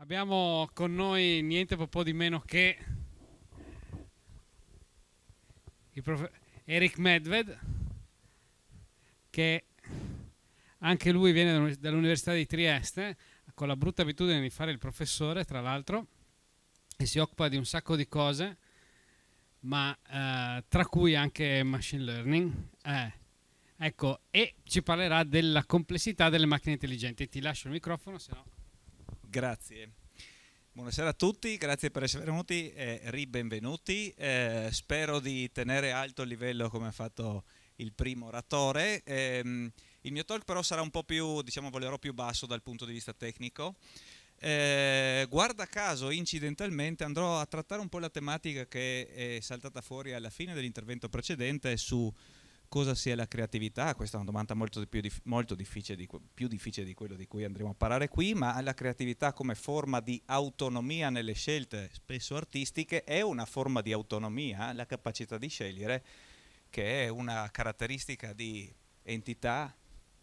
Abbiamo con noi niente po' di meno che il Eric Medved, che anche lui viene dall'Università di Trieste, con la brutta abitudine di fare il professore, tra l'altro, e si occupa di un sacco di cose, ma eh, tra cui anche machine learning. Eh, ecco, e ci parlerà della complessità delle macchine intelligenti. Ti lascio il microfono, se no... Grazie. Buonasera a tutti, grazie per essere venuti e ribenvenuti. Eh, spero di tenere alto il livello come ha fatto il primo oratore. Eh, il mio talk però sarà un po' più, diciamo, volerò più basso dal punto di vista tecnico. Eh, guarda caso, incidentalmente andrò a trattare un po' la tematica che è saltata fuori alla fine dell'intervento precedente su cosa sia la creatività, questa è una domanda molto, più, dif molto difficile, di più difficile di quello di cui andremo a parlare qui, ma la creatività come forma di autonomia nelle scelte spesso artistiche è una forma di autonomia, la capacità di scegliere, che è una caratteristica di entità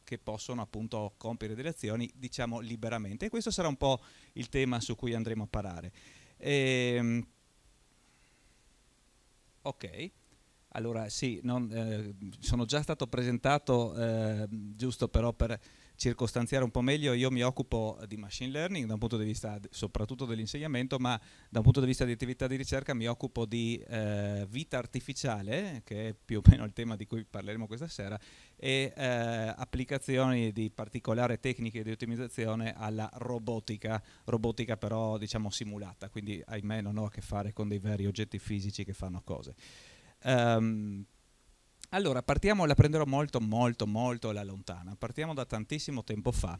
che possono appunto compiere delle azioni diciamo liberamente e questo sarà un po' il tema su cui andremo a parlare. Ehm, ok. Allora sì, non, eh, sono già stato presentato, eh, giusto però per circostanziare un po' meglio, io mi occupo di machine learning da un punto di vista soprattutto dell'insegnamento, ma da un punto di vista di attività di ricerca mi occupo di eh, vita artificiale, che è più o meno il tema di cui parleremo questa sera, e eh, applicazioni di particolari tecniche di ottimizzazione alla robotica, robotica però diciamo simulata, quindi ahimè non ho a che fare con dei veri oggetti fisici che fanno cose. Um, allora, partiamo, la prenderò molto, molto, molto alla lontana. Partiamo da tantissimo tempo fa.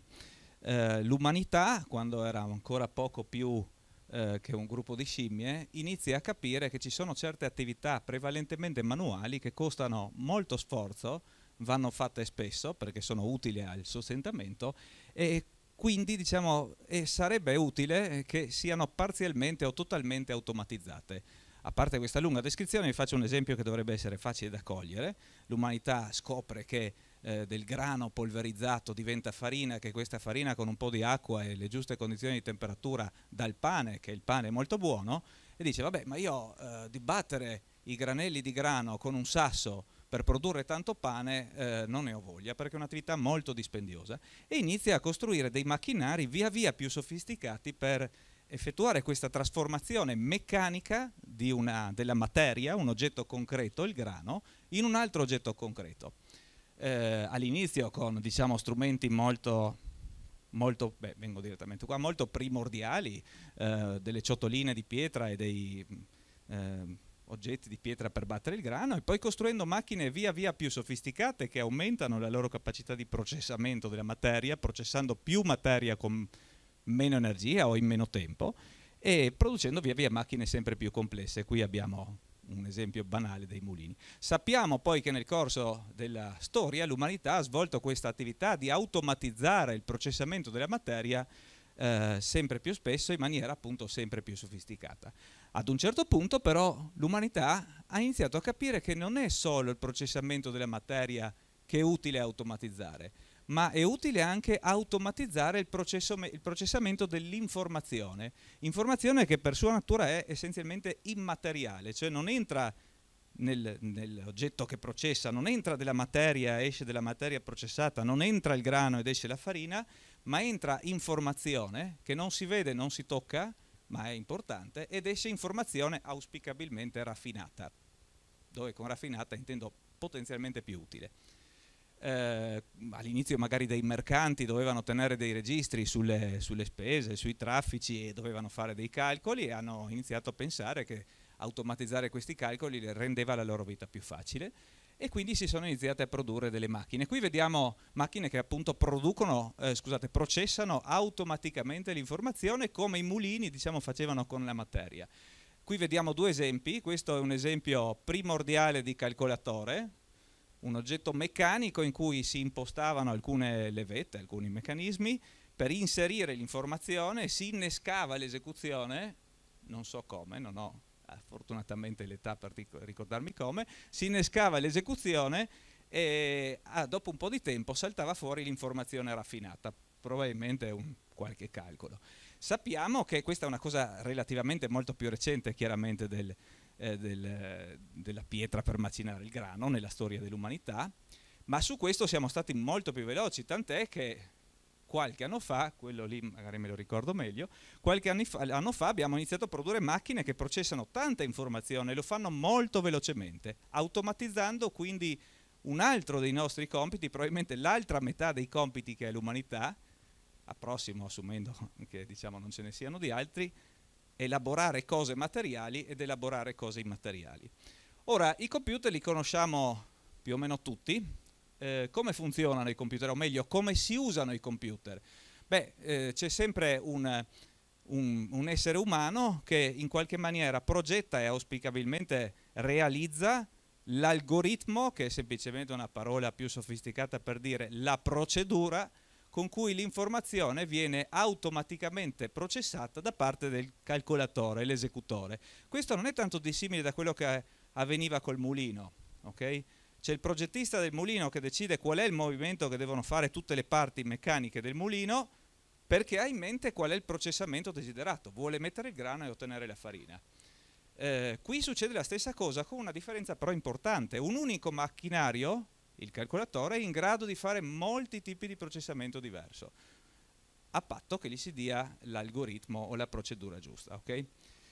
Uh, l'umanità, quando era ancora poco più uh, che un gruppo di scimmie, inizia a capire che ci sono certe attività prevalentemente manuali che costano molto sforzo, vanno fatte spesso perché sono utili al sostentamento e quindi diciamo, eh, sarebbe utile che siano parzialmente o totalmente automatizzate a parte questa lunga descrizione, vi faccio un esempio che dovrebbe essere facile da cogliere. L'umanità scopre che eh, del grano polverizzato diventa farina, che questa farina con un po' di acqua e le giuste condizioni di temperatura dà il pane, che il pane è molto buono, e dice, vabbè, ma io eh, di battere i granelli di grano con un sasso per produrre tanto pane eh, non ne ho voglia, perché è un'attività molto dispendiosa, e inizia a costruire dei macchinari via via più sofisticati per effettuare questa trasformazione meccanica una, della materia, un oggetto concreto, il grano, in un altro oggetto concreto. Eh, all'inizio con diciamo, strumenti molto, molto, beh, qua, molto primordiali, eh, delle ciotoline di pietra e dei eh, oggetti di pietra per battere il grano e poi costruendo macchine via via più sofisticate che aumentano la loro capacità di processamento della materia, processando più materia con meno energia o in meno tempo e producendo via via macchine sempre più complesse. Qui abbiamo un esempio banale dei mulini. Sappiamo poi che nel corso della storia l'umanità ha svolto questa attività di automatizzare il processamento della materia eh, sempre più spesso in maniera appunto sempre più sofisticata. Ad un certo punto però l'umanità ha iniziato a capire che non è solo il processamento della materia che è utile automatizzare, ma è utile anche automatizzare il, processo, il processamento dell'informazione, informazione che per sua natura è essenzialmente immateriale, cioè non entra nel, nell'oggetto che processa, non entra della materia, esce della materia processata, non entra il grano ed esce la farina, ma entra informazione che non si vede, non si tocca, ma è importante, ed esce informazione auspicabilmente raffinata, dove con raffinata intendo potenzialmente più utile eh, all'inizio magari dei mercanti dovevano tenere dei registri sulle, sulle spese, sui traffici e dovevano fare dei calcoli e hanno iniziato a pensare che automatizzare questi calcoli rendeva la loro vita più facile e quindi si sono iniziate a produrre delle macchine. Qui vediamo macchine che appunto producono, eh, scusate, processano automaticamente l'informazione come i mulini diciamo, facevano con la materia. Qui vediamo due esempi, questo è un esempio primordiale di calcolatore, un oggetto meccanico in cui si impostavano alcune levette, alcuni meccanismi per inserire l'informazione, si innescava l'esecuzione, non so come, non ho fortunatamente l'età per ricordarmi come, si innescava l'esecuzione e ah, dopo un po' di tempo saltava fuori l'informazione raffinata, probabilmente un qualche calcolo. Sappiamo che questa è una cosa relativamente molto più recente chiaramente del, eh, del, della pietra per macinare il grano nella storia dell'umanità, ma su questo siamo stati molto più veloci, tant'è che qualche anno fa, quello lì magari me lo ricordo meglio, qualche fa, anno fa abbiamo iniziato a produrre macchine che processano tanta informazione e lo fanno molto velocemente, automatizzando quindi un altro dei nostri compiti, probabilmente l'altra metà dei compiti che è l'umanità, a prossimo assumendo che diciamo non ce ne siano di altri, elaborare cose materiali ed elaborare cose immateriali. Ora, i computer li conosciamo più o meno tutti. Eh, come funzionano i computer, o meglio, come si usano i computer? Beh, eh, c'è sempre un, un, un essere umano che in qualche maniera progetta e auspicabilmente realizza l'algoritmo, che è semplicemente una parola più sofisticata per dire la procedura, con cui l'informazione viene automaticamente processata da parte del calcolatore, l'esecutore. Questo non è tanto dissimile da quello che avveniva col mulino, ok? C'è il progettista del mulino che decide qual è il movimento che devono fare tutte le parti meccaniche del mulino perché ha in mente qual è il processamento desiderato, vuole mettere il grano e ottenere la farina. Eh, qui succede la stessa cosa con una differenza però importante, un unico macchinario il calcolatore è in grado di fare molti tipi di processamento diverso, a patto che gli si dia l'algoritmo o la procedura giusta. Okay?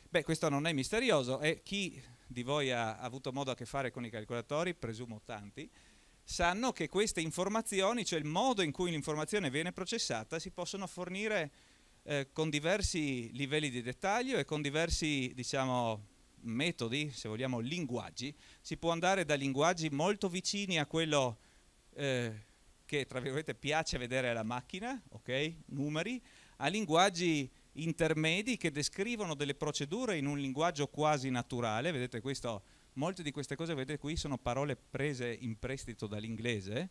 Beh, questo non è misterioso e chi di voi ha avuto modo a che fare con i calcolatori, presumo tanti, sanno che queste informazioni, cioè il modo in cui l'informazione viene processata, si possono fornire eh, con diversi livelli di dettaglio e con diversi diciamo, metodi, se vogliamo linguaggi, si può andare da linguaggi molto vicini a quello eh, che tra virgolette piace vedere alla macchina, ok? Numeri, a linguaggi intermedi che descrivono delle procedure in un linguaggio quasi naturale, vedete questo, molte di queste cose vedete qui sono parole prese in prestito dall'inglese,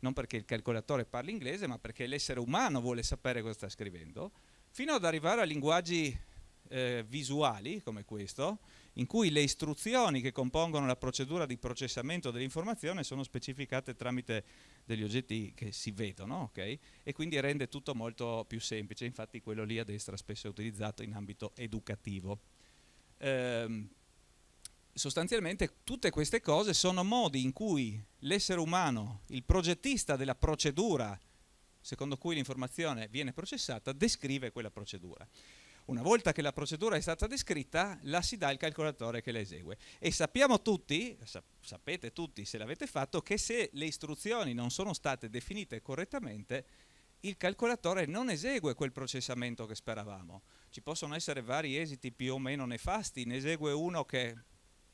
non perché il calcolatore parli inglese, ma perché l'essere umano vuole sapere cosa sta scrivendo, fino ad arrivare a linguaggi eh, visuali come questo, in cui le istruzioni che compongono la procedura di processamento dell'informazione sono specificate tramite degli oggetti che si vedono, okay? e quindi rende tutto molto più semplice, infatti quello lì a destra spesso è utilizzato in ambito educativo. Ehm, sostanzialmente tutte queste cose sono modi in cui l'essere umano, il progettista della procedura secondo cui l'informazione viene processata, descrive quella procedura. Una volta che la procedura è stata descritta, la si dà al calcolatore che la esegue. E sappiamo tutti, sapete tutti se l'avete fatto, che se le istruzioni non sono state definite correttamente, il calcolatore non esegue quel processamento che speravamo. Ci possono essere vari esiti più o meno nefasti, ne esegue uno che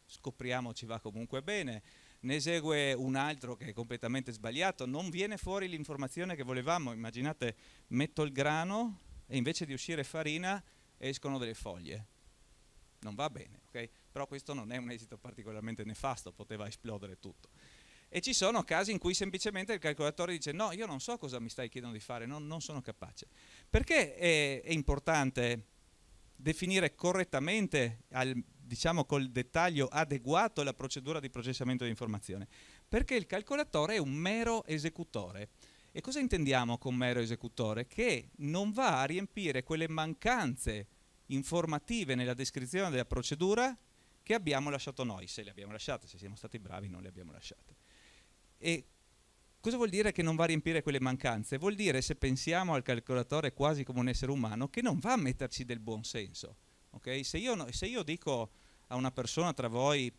scopriamo ci va comunque bene, ne esegue un altro che è completamente sbagliato, non viene fuori l'informazione che volevamo, immaginate metto il grano e invece di uscire farina escono delle foglie. Non va bene, ok? Però questo non è un esito particolarmente nefasto, poteva esplodere tutto. E ci sono casi in cui semplicemente il calcolatore dice no, io non so cosa mi stai chiedendo di fare, non, non sono capace. Perché è, è importante definire correttamente, al, diciamo col dettaglio adeguato, la procedura di processamento di informazione? Perché il calcolatore è un mero esecutore e cosa intendiamo con mero esecutore? Che non va a riempire quelle mancanze informative nella descrizione della procedura che abbiamo lasciato noi, se le abbiamo lasciate, se siamo stati bravi non le abbiamo lasciate. E cosa vuol dire che non va a riempire quelle mancanze? Vuol dire, se pensiamo al calcolatore quasi come un essere umano, che non va a metterci del buon senso. Okay? Se, io, se, io, dico a una persona tra voi,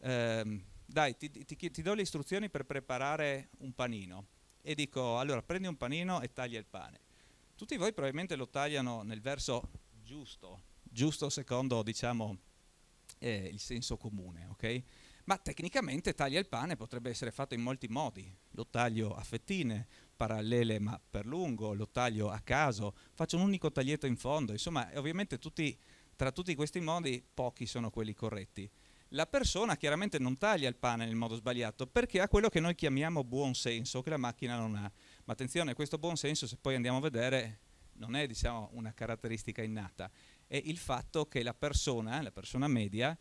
ehm, dai, ti, ti, ti do le istruzioni per preparare un panino, e dico allora prendi un panino e taglia il pane. Tutti voi probabilmente lo tagliano nel verso giusto, giusto secondo diciamo eh, il senso comune, ok? Ma tecnicamente taglia il pane potrebbe essere fatto in molti modi. Lo taglio a fettine, parallele ma per lungo, lo taglio a caso, faccio un unico taglietto in fondo, insomma ovviamente tutti, tra tutti questi modi pochi sono quelli corretti la persona chiaramente non taglia il pane nel modo sbagliato perché ha quello che noi chiamiamo buon senso che la macchina non ha. Ma attenzione, questo buon senso, se poi andiamo a vedere, non è diciamo, una caratteristica innata, è il fatto che la persona, la persona media,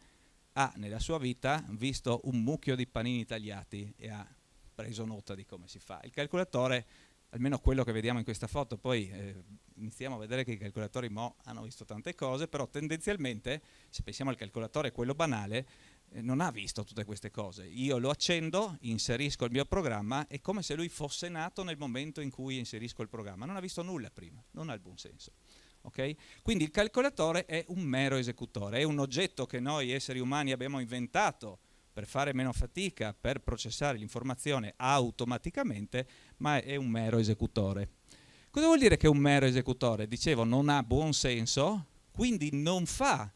ha nella sua vita visto un mucchio di panini tagliati e ha preso nota di come si fa. Il calcolatore almeno quello che vediamo in questa foto, poi eh, iniziamo a vedere che i calcolatori Mo hanno visto tante cose, però tendenzialmente, se pensiamo al calcolatore, quello banale, eh, non ha visto tutte queste cose. Io lo accendo, inserisco il mio programma, è come se lui fosse nato nel momento in cui inserisco il programma, non ha visto nulla prima, non ha il buon senso. Okay? Quindi il calcolatore è un mero esecutore, è un oggetto che noi esseri umani abbiamo inventato per fare meno fatica, per processare l'informazione automaticamente, ma è un mero esecutore. Cosa vuol dire che è un mero esecutore? Dicevo, non ha buon senso, quindi non fa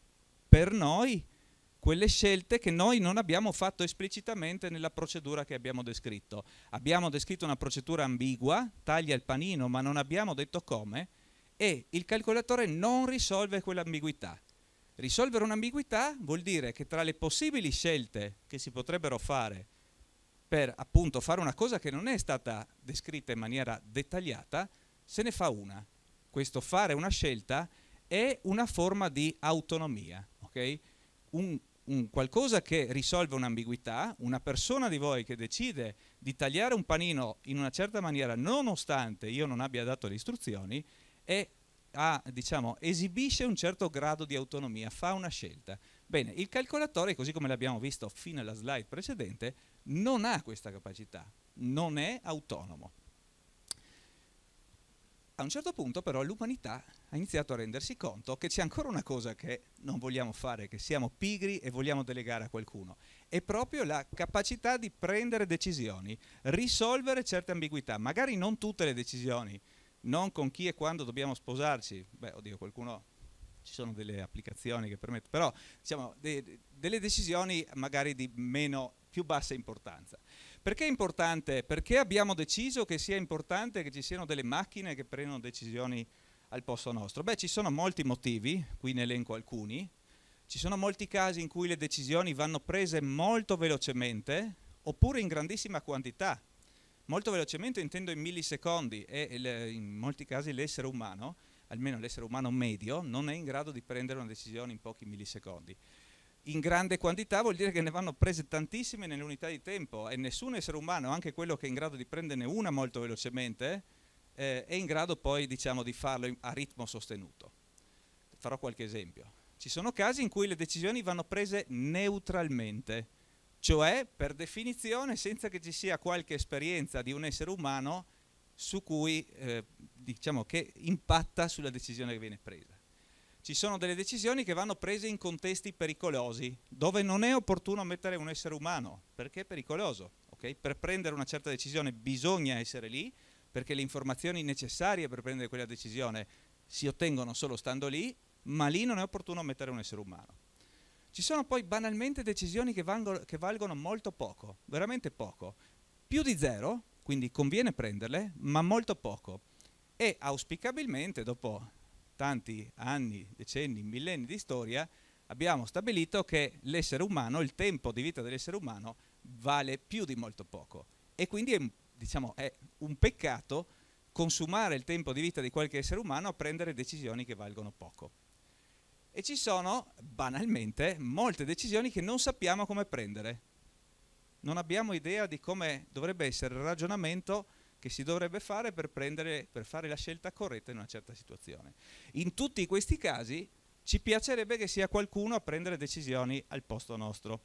per noi quelle scelte che noi non abbiamo fatto esplicitamente nella procedura che abbiamo descritto. Abbiamo descritto una procedura ambigua, taglia il panino, ma non abbiamo detto come, e il calcolatore non risolve quell'ambiguità. Risolvere un'ambiguità vuol dire che tra le possibili scelte che si potrebbero fare per appunto fare una cosa che non è stata descritta in maniera dettagliata, se ne fa una. Questo fare una scelta è una forma di autonomia, ok? Un, un qualcosa che risolve un'ambiguità, una persona di voi che decide di tagliare un panino in una certa maniera nonostante io non abbia dato le istruzioni, è a, diciamo, esibisce un certo grado di autonomia, fa una scelta. Bene, il calcolatore, così come l'abbiamo visto fino alla slide precedente, non ha questa capacità, non è autonomo. A un certo punto però l'umanità ha iniziato a rendersi conto che c'è ancora una cosa che non vogliamo fare, che siamo pigri e vogliamo delegare a qualcuno. È proprio la capacità di prendere decisioni, risolvere certe ambiguità, magari non tutte le decisioni, non con chi e quando dobbiamo sposarci. Beh, oddio, qualcuno ci sono delle applicazioni che permettono, però diciamo de delle decisioni magari di meno, più bassa importanza. Perché è importante? Perché abbiamo deciso che sia importante che ci siano delle macchine che prendano decisioni al posto nostro? Beh, ci sono molti motivi, qui ne elenco alcuni. Ci sono molti casi in cui le decisioni vanno prese molto velocemente oppure in grandissima quantità. Molto velocemente intendo in millisecondi e in molti casi l'essere umano almeno l'essere umano medio, non è in grado di prendere una decisione in pochi millisecondi. In grande quantità vuol dire che ne vanno prese tantissime nell'unità di tempo e nessun essere umano, anche quello che è in grado di prenderne una molto velocemente, eh, è in grado poi diciamo, di farlo a ritmo sostenuto. Farò qualche esempio. Ci sono casi in cui le decisioni vanno prese neutralmente, cioè per definizione senza che ci sia qualche esperienza di un essere umano su cui eh, diciamo che impatta sulla decisione che viene presa. Ci sono delle decisioni che vanno prese in contesti pericolosi, dove non è opportuno mettere un essere umano, perché è pericoloso. Okay? Per prendere una certa decisione bisogna essere lì, perché le informazioni necessarie per prendere quella decisione si ottengono solo stando lì, ma lì non è opportuno mettere un essere umano. Ci sono poi banalmente decisioni che, vango, che valgono molto poco, veramente poco, più di zero, quindi conviene prenderle, ma molto poco. E auspicabilmente, dopo tanti anni, decenni, millenni di storia, abbiamo stabilito che l'essere umano, il tempo di vita dell'essere umano, vale più di molto poco. E quindi è, diciamo, è un peccato consumare il tempo di vita di qualche essere umano a prendere decisioni che valgono poco. E ci sono, banalmente, molte decisioni che non sappiamo come prendere non abbiamo idea di come dovrebbe essere il ragionamento che si dovrebbe fare per, prendere, per fare la scelta corretta in una certa situazione. In tutti questi casi ci piacerebbe che sia qualcuno a prendere decisioni al posto nostro,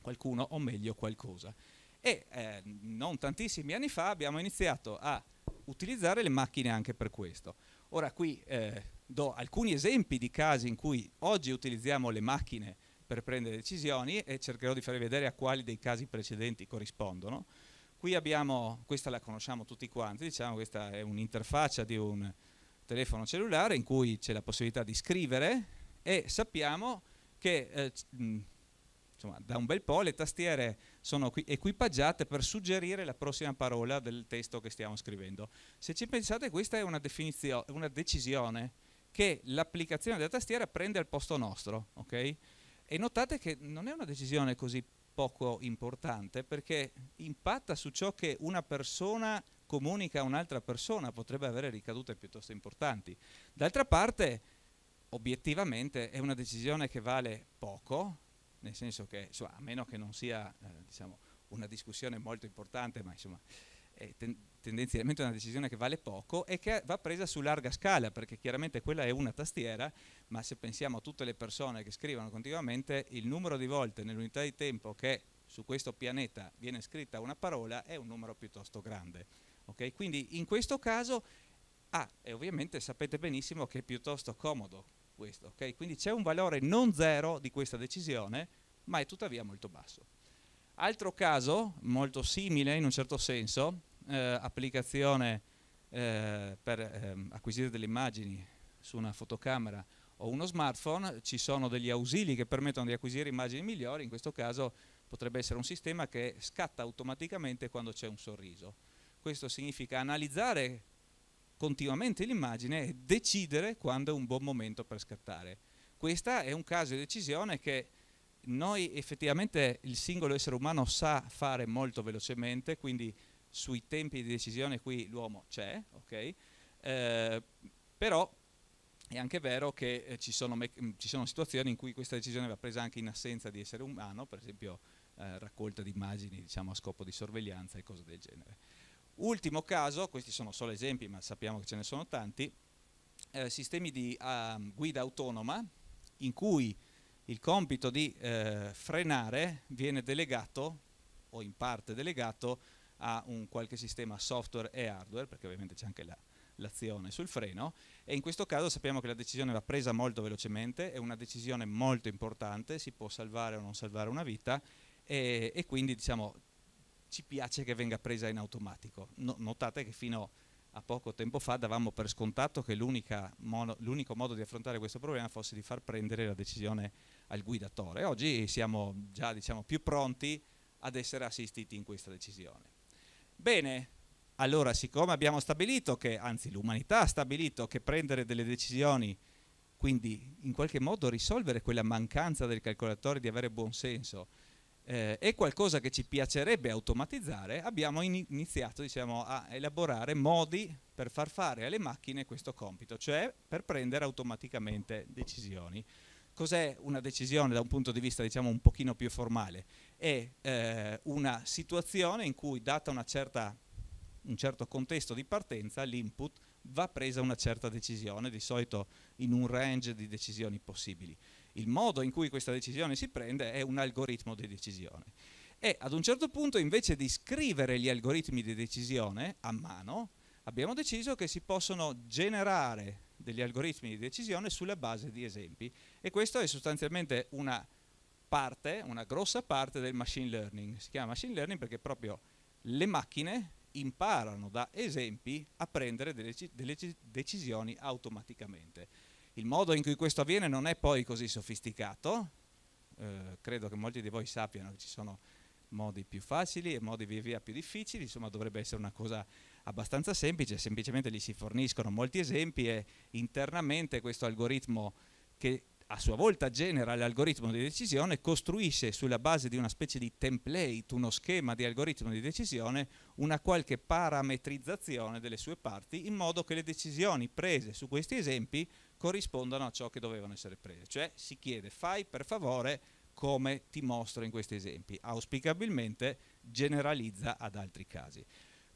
qualcuno o meglio qualcosa. E eh, non tantissimi anni fa abbiamo iniziato a utilizzare le macchine anche per questo. Ora qui eh, do alcuni esempi di casi in cui oggi utilizziamo le macchine per prendere decisioni e cercherò di farvi vedere a quali dei casi precedenti corrispondono. Qui abbiamo, questa la conosciamo tutti quanti, diciamo questa è un'interfaccia di un telefono cellulare in cui c'è la possibilità di scrivere e sappiamo che eh, insomma, da un bel po' le tastiere sono equipaggiate per suggerire la prossima parola del testo che stiamo scrivendo. Se ci pensate questa è una, una decisione che l'applicazione della tastiera prende al posto nostro, okay? E notate che non è una decisione così poco importante perché impatta su ciò che una persona comunica a un'altra persona, potrebbe avere ricadute piuttosto importanti. D'altra parte, obiettivamente, è una decisione che vale poco, nel senso che, insomma, a meno che non sia eh, diciamo, una discussione molto importante, ma insomma, è ten tendenzialmente una decisione che vale poco e che va presa su larga scala, perché chiaramente quella è una tastiera, ma se pensiamo a tutte le persone che scrivono continuamente, il numero di volte nell'unità di tempo che su questo pianeta viene scritta una parola è un numero piuttosto grande. Okay? Quindi in questo caso, ah, e ovviamente sapete benissimo che è piuttosto comodo questo, okay? quindi c'è un valore non zero di questa decisione, ma è tuttavia molto basso. Altro caso molto simile in un certo senso, eh, applicazione eh, per ehm, acquisire delle immagini su una fotocamera o uno smartphone, ci sono degli ausili che permettono di acquisire immagini migliori, in questo caso potrebbe essere un sistema che scatta automaticamente quando c'è un sorriso. Questo significa analizzare continuamente l'immagine e decidere quando è un buon momento per scattare. Questo è un caso di decisione che noi effettivamente il singolo essere umano sa fare molto velocemente, quindi sui tempi di decisione qui l'uomo c'è, ok? Eh, però è anche vero che eh, ci, sono mm, ci, sono situazioni in cui questa decisione va presa anche in assenza di essere umano, per esempio eh, raccolta di immagini diciamo, a scopo di sorveglianza e cose del genere. Ultimo caso, questi sono solo esempi ma sappiamo che ce ne sono tanti, eh, sistemi di uh, guida autonoma in cui il compito di eh, frenare viene delegato o in parte delegato a un qualche sistema software e hardware, perché ovviamente c'è anche l'azione sul freno, e in questo caso sappiamo che la decisione va presa molto velocemente, è una decisione molto importante, si può salvare o non salvare una vita, e, e quindi diciamo ci piace che venga presa in automatico. No, notate che fino a poco tempo fa davamo per scontato che l'unico modo di affrontare questo problema fosse di far prendere la decisione al guidatore. Oggi siamo già diciamo, più pronti ad essere assistiti in questa decisione. Bene, allora siccome abbiamo stabilito che, anzi l'umanità ha stabilito che prendere delle decisioni, quindi in qualche modo risolvere quella mancanza del calcolatore di avere buonsenso, eh, è qualcosa che ci piacerebbe automatizzare, abbiamo iniziato diciamo, a elaborare modi per far fare alle macchine questo compito, cioè per prendere automaticamente decisioni. Cos'è una decisione da un punto di vista diciamo un pochino più formale? È eh, una situazione in cui data certa, un certo contesto di partenza, l'input va presa una certa decisione, di solito in un range di decisioni possibili. Il modo in cui questa decisione si prende è un algoritmo di decisione. E ad un certo punto invece di scrivere gli algoritmi di decisione a mano, abbiamo deciso che si possono generare degli algoritmi di decisione sulla base di esempi e questo è sostanzialmente una parte, una grossa parte del machine learning. Si chiama machine learning perché proprio le macchine imparano da esempi a prendere delle, delle decisioni automaticamente. Il modo in cui questo avviene non è poi così sofisticato, eh, credo che molti di voi sappiano che ci sono modi più facili e modi via via più difficili, insomma dovrebbe essere una cosa abbastanza semplice, semplicemente gli si forniscono molti esempi e internamente questo algoritmo che a sua volta genera l'algoritmo di decisione, costruisce sulla base di una specie di template, uno schema di algoritmo di decisione, una qualche parametrizzazione delle sue parti in modo che le decisioni prese su questi esempi corrispondano a ciò che dovevano essere prese. Cioè si chiede fai per favore come ti mostro in questi esempi. Auspicabilmente generalizza ad altri casi.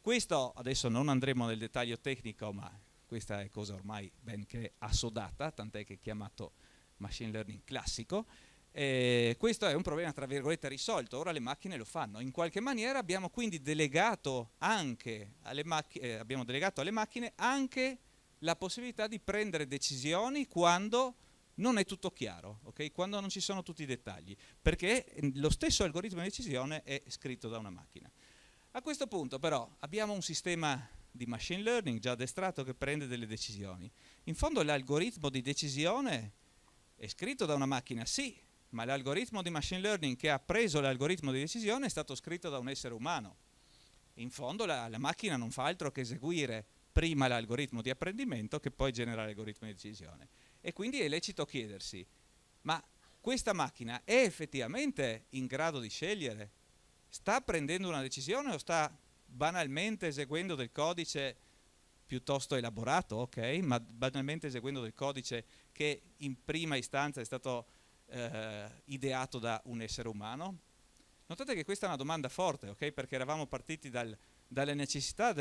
Questo, adesso non andremo nel dettaglio tecnico, ma questa è cosa ormai benché assodata, tant'è che è chiamato machine learning classico. Eh, questo è un problema tra virgolette risolto, ora le macchine lo fanno. In qualche maniera abbiamo quindi delegato, anche alle, macch eh, abbiamo delegato alle macchine anche la possibilità di prendere decisioni quando non è tutto chiaro, okay? quando non ci sono tutti i dettagli, perché lo stesso algoritmo di decisione è scritto da una macchina. A questo punto però abbiamo un sistema di machine learning già addestrato che prende delle decisioni. In fondo l'algoritmo di decisione è scritto da una macchina, sì, ma l'algoritmo di machine learning che ha preso l'algoritmo di decisione è stato scritto da un essere umano. In fondo la, la macchina non fa altro che eseguire prima l'algoritmo di apprendimento che poi genera l'algoritmo di decisione. E quindi è lecito chiedersi, ma questa macchina è effettivamente in grado di scegliere? sta prendendo una decisione o sta banalmente eseguendo del codice piuttosto elaborato, ok, ma banalmente eseguendo del codice che in prima istanza è stato eh, ideato da un essere umano? Notate che questa è una domanda forte, ok, perché eravamo partiti dal, dalle necessità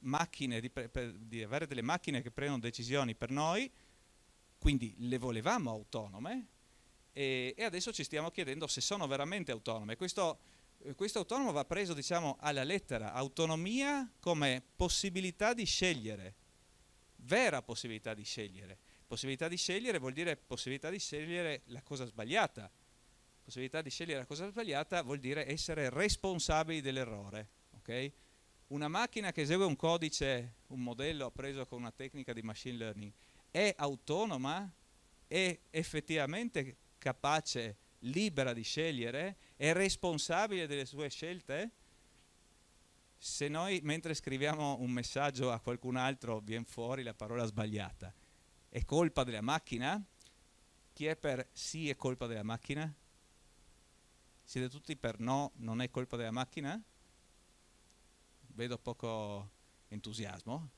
macchine, di, pre, per, di avere delle macchine che prendono decisioni per noi, quindi le volevamo autonome e, e adesso ci stiamo chiedendo se sono veramente autonome. Questo eh, questo autonomo va preso diciamo, alla lettera, autonomia come possibilità di scegliere, vera possibilità di scegliere. Possibilità di scegliere vuol dire possibilità di scegliere la cosa sbagliata. Possibilità di scegliere la cosa sbagliata vuol dire essere responsabili dell'errore. Okay? Una macchina che esegue un codice, un modello preso con una tecnica di machine learning, è autonoma? È effettivamente capace, libera di scegliere? è responsabile delle sue scelte? Se noi mentre scriviamo un messaggio a qualcun altro viene fuori la parola sbagliata, è colpa della macchina? Chi è per sì è colpa della macchina? Siete tutti per no, non è colpa della macchina? Vedo poco entusiasmo.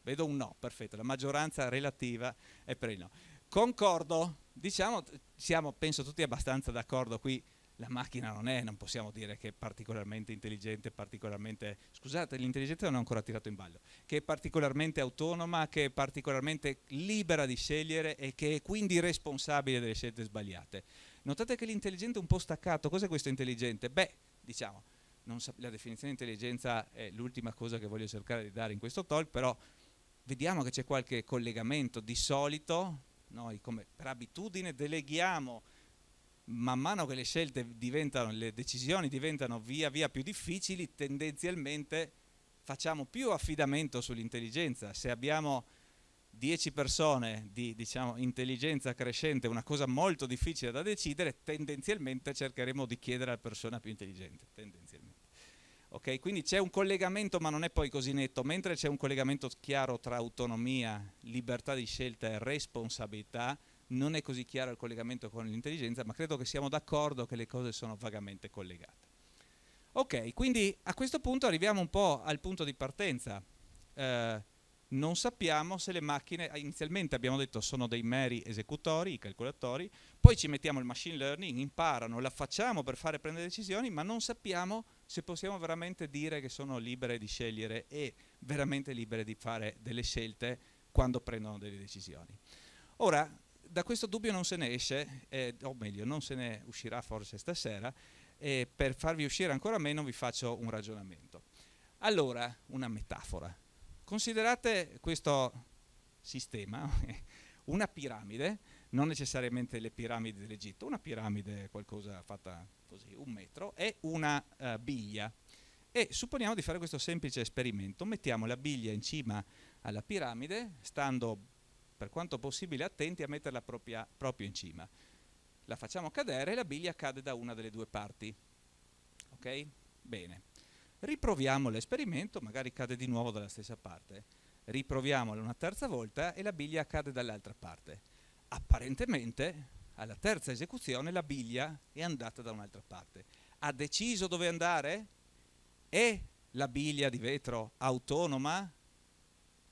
Vedo un no, perfetto, la maggioranza relativa è per il no. Concordo, diciamo, siamo penso tutti abbastanza d'accordo qui la macchina non è, non possiamo dire che è particolarmente intelligente, particolarmente, scusate, l'intelligenza non è ancora tirato in ballo, che è particolarmente autonoma, che è particolarmente libera di scegliere e che è quindi responsabile delle scelte sbagliate. Notate che l'intelligente è un po' staccato, cos'è questo intelligente? Beh, diciamo, la definizione di intelligenza è l'ultima cosa che voglio cercare di dare in questo talk, però vediamo che c'è qualche collegamento di solito, noi come per abitudine deleghiamo man mano che le scelte diventano, le decisioni diventano via via più difficili, tendenzialmente facciamo più affidamento sull'intelligenza. Se abbiamo 10 persone di diciamo, intelligenza crescente, una cosa molto difficile da decidere, tendenzialmente cercheremo di chiedere alla persona più intelligente, okay? Quindi c'è un collegamento, ma non è poi così netto, mentre c'è un collegamento chiaro tra autonomia, libertà di scelta e responsabilità, non è così chiaro il collegamento con l'intelligenza, ma credo che siamo d'accordo che le cose sono vagamente collegate. Ok, quindi a questo punto arriviamo un po' al punto di partenza. Eh, non sappiamo se le macchine, ah, inizialmente abbiamo detto sono dei meri esecutori, i calcolatori, poi ci mettiamo il machine learning, imparano, la facciamo per fare prendere decisioni, ma non sappiamo se possiamo veramente dire che sono libere di scegliere e veramente libere di fare delle scelte quando prendono delle decisioni. Ora, da questo dubbio non se ne esce, eh, o meglio, non se ne uscirà forse stasera, e per farvi uscire ancora meno vi faccio un ragionamento. Allora, una metafora. Considerate questo sistema, una piramide, non necessariamente le piramidi dell'Egitto, una piramide qualcosa fatta così, un metro, e una uh, biglia. E supponiamo di fare questo semplice esperimento, mettiamo la biglia in cima alla piramide, stando per quanto possibile attenti a metterla propria, proprio in cima. La facciamo cadere e la biglia cade da una delle due parti. Ok? Bene. Riproviamo l'esperimento, magari cade di nuovo dalla stessa parte. Riproviamola una terza volta e la biglia cade dall'altra parte. Apparentemente, alla terza esecuzione, la biglia è andata da un'altra parte. Ha deciso dove andare? È la biglia di vetro autonoma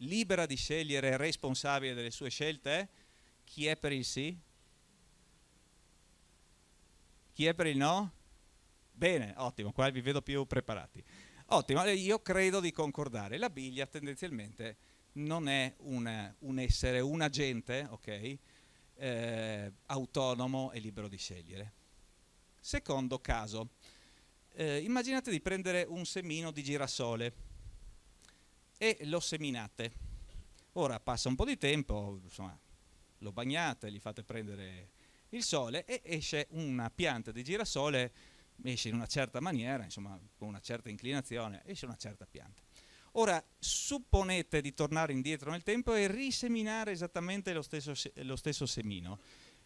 libera di scegliere, responsabile delle sue scelte, chi è per il sì? Chi è per il no? Bene, ottimo, qua vi vedo più preparati. Ottimo, eh, io credo di concordare. La biglia tendenzialmente non è un, un essere, un agente, ok? Eh, autonomo e libero di scegliere. Secondo caso, eh, immaginate di prendere un semino di girasole e lo seminate. Ora passa un po' di tempo, insomma, lo bagnate, gli fate prendere il sole e esce una pianta di girasole, esce in una certa maniera, insomma, con una certa inclinazione, esce una certa pianta. Ora, supponete di tornare indietro nel tempo e riseminare esattamente lo stesso, lo stesso semino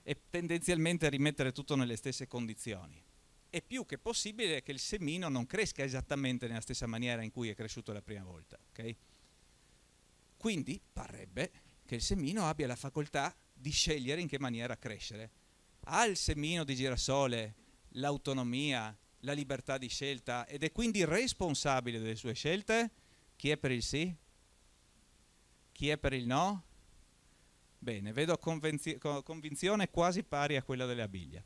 e tendenzialmente rimettere tutto nelle stesse condizioni è più che possibile che il semino non cresca esattamente nella stessa maniera in cui è cresciuto la prima volta. Okay? Quindi parrebbe che il semino abbia la facoltà di scegliere in che maniera crescere. Ha il semino di girasole l'autonomia, la libertà di scelta ed è quindi responsabile delle sue scelte? Chi è per il sì? Chi è per il no? Bene, vedo convenzi- convinzione quasi pari a quella della biglia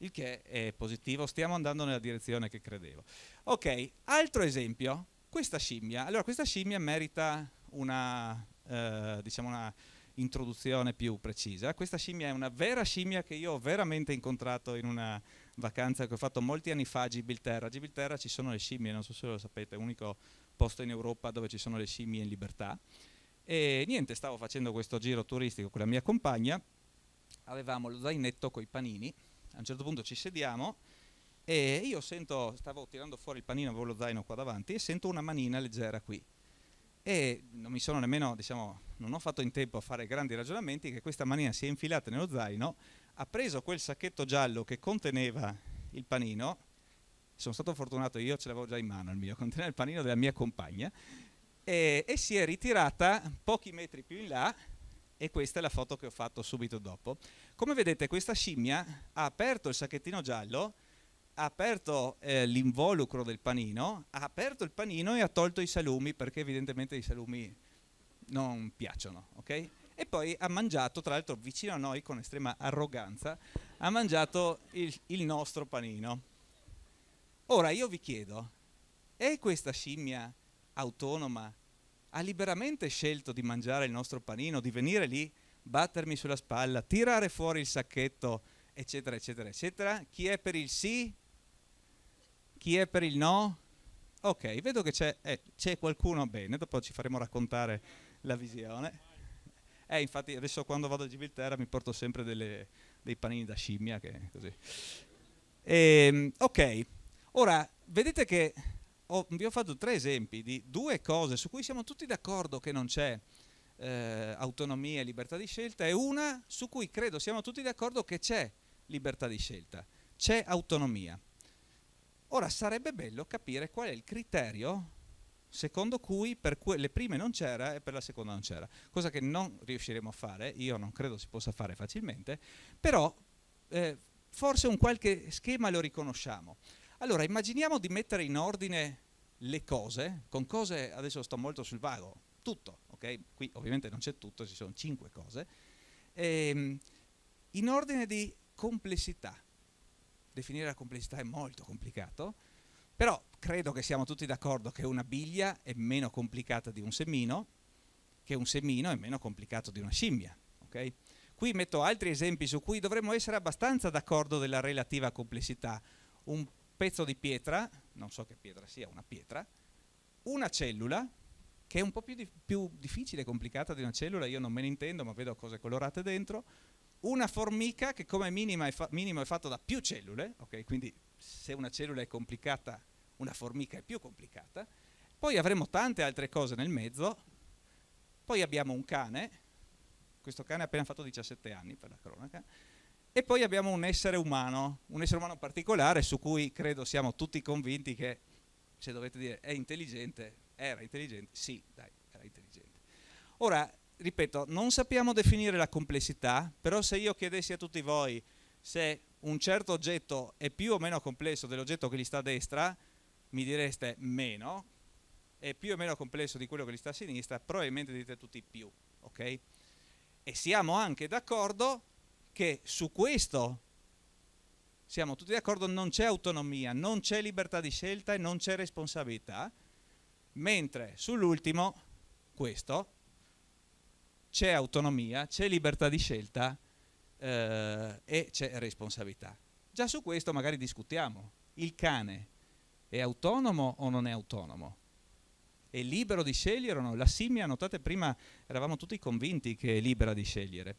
il che è positivo, stiamo andando nella direzione che credevo. Ok, altro esempio, questa scimmia. Allora, questa scimmia merita una, eh, diciamo una introduzione più precisa. Questa scimmia è una vera scimmia che io ho veramente incontrato in una vacanza che ho fatto molti anni fa a Gibilterra. A Gibilterra ci sono le scimmie, non so se lo sapete, è l'unico posto in Europa dove ci sono le scimmie in libertà. E niente, stavo facendo questo giro turistico con la mia compagna, avevamo lo zainetto con i panini a un certo punto ci sediamo e io sento, stavo tirando fuori il panino, avevo lo zaino qua davanti e sento una manina leggera qui. E non mi sono nemmeno, diciamo, non ho fatto in tempo a fare grandi ragionamenti che questa manina si è infilata nello zaino, ha preso quel sacchetto giallo che conteneva il panino, sono stato fortunato io, ce l'avevo già in mano il mio, conteneva il panino della mia compagna, e, e si è ritirata pochi metri più in là e questa è la foto che ho fatto subito dopo. Come vedete questa scimmia ha aperto il sacchettino giallo, ha aperto eh, l'involucro del panino, ha aperto il panino e ha tolto i salumi perché evidentemente i salumi non piacciono, ok? E poi ha mangiato, tra l'altro vicino a noi con estrema arroganza, ha mangiato il, il nostro panino. Ora io vi chiedo, è questa scimmia autonoma ha liberamente scelto di mangiare il nostro panino, di venire lì battermi sulla spalla, tirare fuori il sacchetto, eccetera, eccetera, eccetera. Chi è per il sì? Chi è per il no? Ok, vedo che c'è, eh, c'è qualcuno bene, dopo ci faremo raccontare la visione. Eh, infatti adesso quando vado a Gibilterra mi porto sempre delle, dei panini da scimmia, che così. E, ehm, ok, ora vedete che ho, vi ho fatto tre esempi di due cose su cui siamo tutti d'accordo che non c'è, eh, autonomia e libertà di scelta e una su cui credo siamo tutti d'accordo che c'è libertà di scelta, c'è autonomia. Ora sarebbe bello capire qual è il criterio secondo cui per que le prime non c'era e per la seconda non c'era, cosa che non riusciremo a fare, io non credo si possa fare facilmente, però eh, forse un qualche schema lo riconosciamo. Allora immaginiamo di mettere in ordine le cose, con cose adesso sto molto sul vago, tutto, ok? Qui ovviamente non c'è tutto, ci sono cinque cose. Ehm, in ordine di complessità, definire la complessità è molto complicato, però credo che siamo tutti d'accordo che una biglia è meno complicata di un semino, che un semino è meno complicato di una scimmia, ok? Qui metto altri esempi su cui dovremmo essere abbastanza d'accordo della relativa complessità. Un pezzo di pietra, non so che pietra sia, una pietra, una cellula, che è un po' più, di, più difficile e complicata di una cellula, io non me ne intendo, ma vedo cose colorate dentro. Una formica che come minimo è, fa- minimo è fatto da più cellule, okay? quindi se una cellula è complicata, una formica è più complicata. Poi avremo tante altre cose nel mezzo. Poi abbiamo un cane, questo cane ha appena fatto 17 anni per la cronaca, e poi abbiamo un essere umano, un essere umano particolare su cui credo siamo tutti convinti che, se dovete dire, è intelligente, era intelligente? Sì, dai, era intelligente. Ora, ripeto, non sappiamo definire la complessità, però se io chiedessi a tutti voi se un certo oggetto è più o meno complesso dell'oggetto che gli sta a destra, mi direste meno, è più o meno complesso di quello che gli sta a sinistra, probabilmente dite tutti più, ok? E siamo anche d'accordo che su questo siamo tutti d'accordo, non c'è autonomia, non c'è libertà di scelta e non c'è responsabilità, mentre sull'ultimo, questo, c'è autonomia, c'è libertà di scelta eh, e c'è responsabilità. Già su questo magari discutiamo. Il cane è autonomo o non è autonomo? È libero di scegliere o no? La simmia, notate prima, eravamo tutti convinti che è libera di scegliere.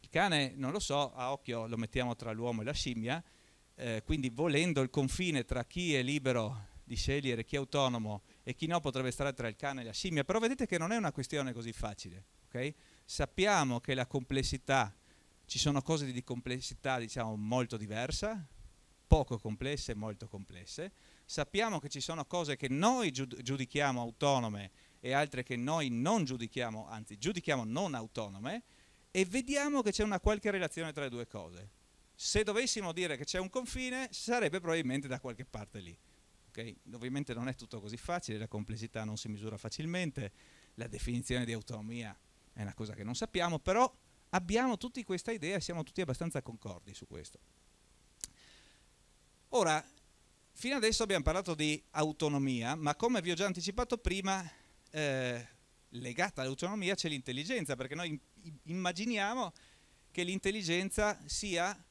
Il cane, non lo so, a occhio lo mettiamo tra l'uomo e la scimmia, eh, quindi volendo il confine tra chi è libero di scegliere, e chi è autonomo e chi no potrebbe stare tra il cane e la scimmia, però vedete che non è una questione così facile, okay? Sappiamo che la complessità, ci sono cose di complessità diciamo molto diversa, poco complesse molto complesse, sappiamo che ci sono cose che noi giudichiamo autonome e altre che noi non giudichiamo, anzi giudichiamo non autonome, e vediamo che c'è una qualche relazione tra le due cose. Se dovessimo dire che c'è un confine, sarebbe probabilmente da qualche parte lì. Okay? Ovviamente non è tutto così facile, la complessità non si misura facilmente, la definizione di autonomia è una cosa che non sappiamo, però abbiamo tutti questa idea e siamo tutti abbastanza concordi su questo. Ora, fino adesso abbiamo parlato di autonomia, ma come vi ho già anticipato prima, eh, legata all'autonomia c'è l'intelligenza, perché noi immaginiamo che l'intelligenza sia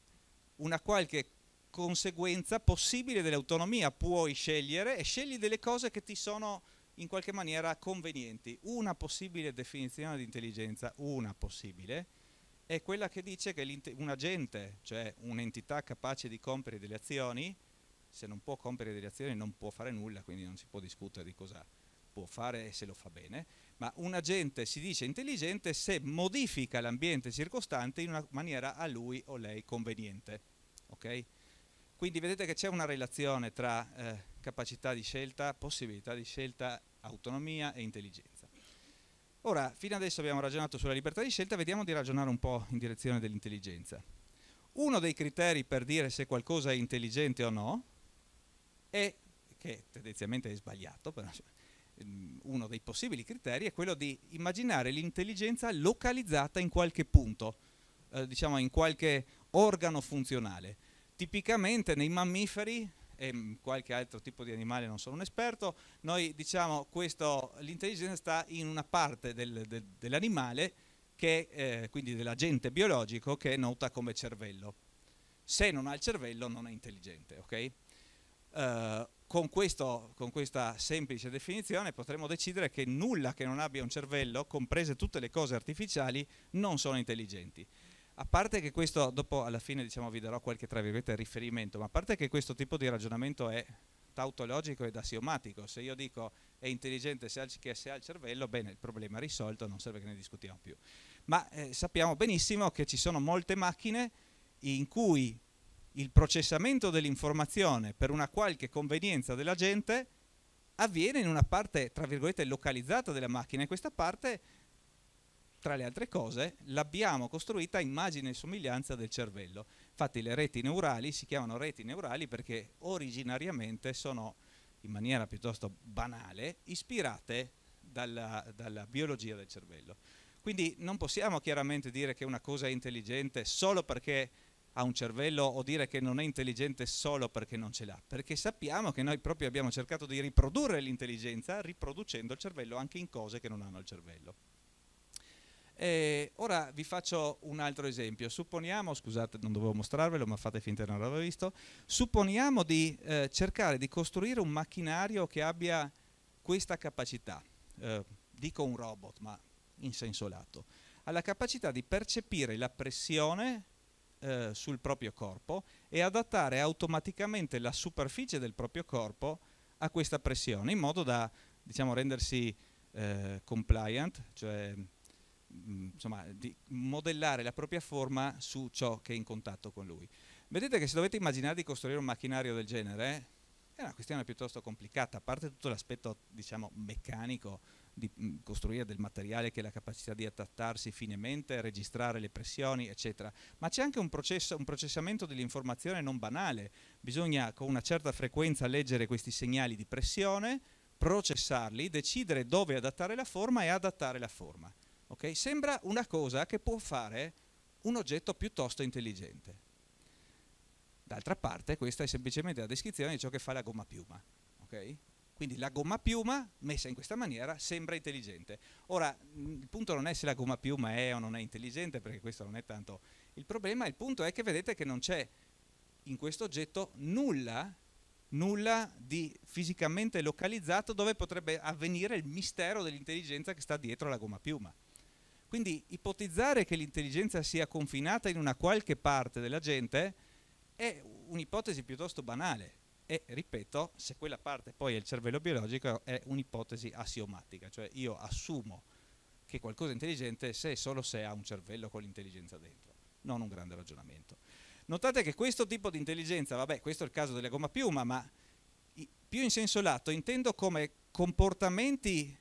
una qualche conseguenza possibile dell'autonomia, puoi scegliere e scegli delle cose che ti sono in qualche maniera convenienti. Una possibile definizione di intelligenza, una possibile, è quella che dice che un agente, cioè un'entità capace di compiere delle azioni, se non può compiere delle azioni non può fare nulla, quindi non si può discutere di cosa può fare e se lo fa bene, ma un agente si dice intelligente se modifica l'ambiente circostante in una maniera a lui o lei conveniente. Okay? Quindi vedete che c'è una relazione tra eh, capacità di scelta, possibilità di scelta, autonomia e intelligenza. Ora, fino adesso abbiamo ragionato sulla libertà di scelta, vediamo di ragionare un po' in direzione dell'intelligenza. Uno dei criteri per dire se qualcosa è intelligente o no è, che tendenzialmente è sbagliato, però, cioè, mm, uno dei possibili criteri è quello di immaginare l'intelligenza localizzata in qualche punto, eh, diciamo in qualche organo funzionale tipicamente nei mammiferi e qualche altro tipo di animale, non sono un esperto, noi diciamo questo, l'intelligenza sta in una parte del, del, dell'animale, che, eh, quindi dell'agente biologico, che è nota come cervello. Se non ha il cervello non è intelligente, ok? Uh, con, questo, con, questa semplice definizione potremmo decidere che nulla che non abbia un cervello, comprese tutte le cose artificiali, non sono intelligenti a parte che questo, dopo alla fine diciamo vi darò qualche tra virgolette riferimento, ma a parte che questo tipo di ragionamento è tautologico ed assiomatico, se io dico è intelligente che se ha il cervello, bene, il problema è risolto, non serve che ne discutiamo più. Ma eh, sappiamo benissimo che ci sono molte macchine in cui il processamento dell'informazione per una qualche convenienza della gente avviene in una parte, tra virgolette, localizzata della macchina e questa parte tra le altre cose, l'abbiamo costruita a immagine e somiglianza del cervello. Infatti le reti neurali si chiamano reti neurali perché originariamente sono, in maniera piuttosto banale, ispirate dalla, dalla biologia del cervello. Quindi non possiamo chiaramente dire che una cosa è intelligente solo perché ha un cervello o dire che non è intelligente solo perché non ce l'ha, perché sappiamo che noi proprio abbiamo cercato di riprodurre l'intelligenza riproducendo il cervello anche in cose che non hanno il cervello. Eh, ora vi faccio un altro esempio. Supponiamo, scusate, non dovevo mostrarvelo, ma fate finta che non l'avevo visto. Supponiamo di eh, cercare di costruire un macchinario che abbia questa capacità. Eh, dico un robot, ma in senso lato. Ha la capacità di percepire la pressione eh, sul proprio corpo e adattare automaticamente la superficie del proprio corpo a questa pressione, in modo da diciamo, rendersi eh, compliant, cioè Mm, insomma, di modellare la propria forma su ciò che è in contatto con lui. Vedete che se dovete immaginare di costruire un macchinario del genere, è una questione piuttosto complicata, a parte tutto l'aspetto diciamo, meccanico di mm, costruire del materiale che ha la capacità di adattarsi finemente, registrare le pressioni, eccetera. Ma c'è anche un, processo, un processamento dell'informazione non banale. Bisogna con una certa frequenza leggere questi segnali di pressione, processarli, decidere dove adattare la forma e adattare la forma. Okay? Sembra una cosa che può fare un oggetto piuttosto intelligente. D'altra parte questa è semplicemente la descrizione di ciò che fa la gomma piuma. Okay? Quindi la gomma piuma messa in questa maniera sembra intelligente. Ora, mm, il punto non è se la gomma piuma è o non è intelligente, perché questo non è tanto il problema, il punto è che vedete che non c'è in questo oggetto nulla, nulla di fisicamente localizzato dove potrebbe avvenire il mistero dell'intelligenza che sta dietro la gomma piuma. Quindi ipotizzare che l'intelligenza sia confinata in una qualche parte della gente è un'ipotesi piuttosto banale e, ripeto, se quella parte poi è il cervello biologico è un'ipotesi assiomatica, cioè io assumo che qualcosa è intelligente se e solo se ha un cervello con l'intelligenza dentro, non un grande ragionamento. Notate che questo tipo di intelligenza, vabbè, questo è il caso della gomma piuma, ma più in senso lato intendo come comportamenti